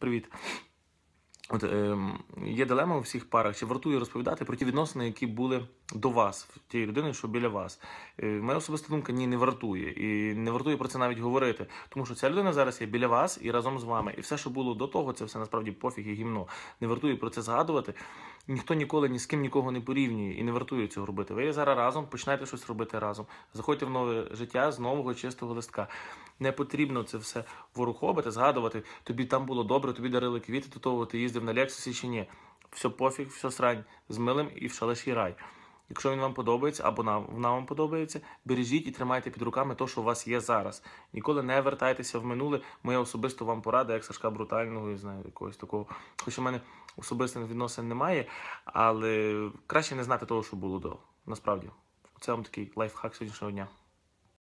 Привіт. От е, є дилема у всіх парах, чи вартує розповідати про ті відносини, які були до вас, в тієї людини, що біля вас. Е, Моя особиста думка ні, не вартує. І не вартує про це навіть говорити. Тому що ця людина зараз є біля вас і разом з вами. І все, що було до того, це все насправді пофіг і гімно. Не вартує про це згадувати ніхто ніколи ні з ким нікого не порівнює і не вартує цього робити. Ви зараз разом починайте щось робити разом. Заходьте в нове життя з нового чистого листка. Не потрібно це все ворухобити, згадувати. Тобі там було добре, тобі дарили квіти до того, ти їздив на Лексусі чи ні. Все пофіг, все срань з милим і в шалаші рай. Якщо він вам подобається або нам вона вам подобається, бережіть і тримайте під руками те, що у вас є зараз. Ніколи не вертайтеся в минуле. Моя особисто вам порада, як Сашка брутального, і знаю, якогось такого. Хоч у мене особистих відносин немає, але краще не знати того, що було до. Насправді, це вам такий лайфхак сьогоднішнього дня.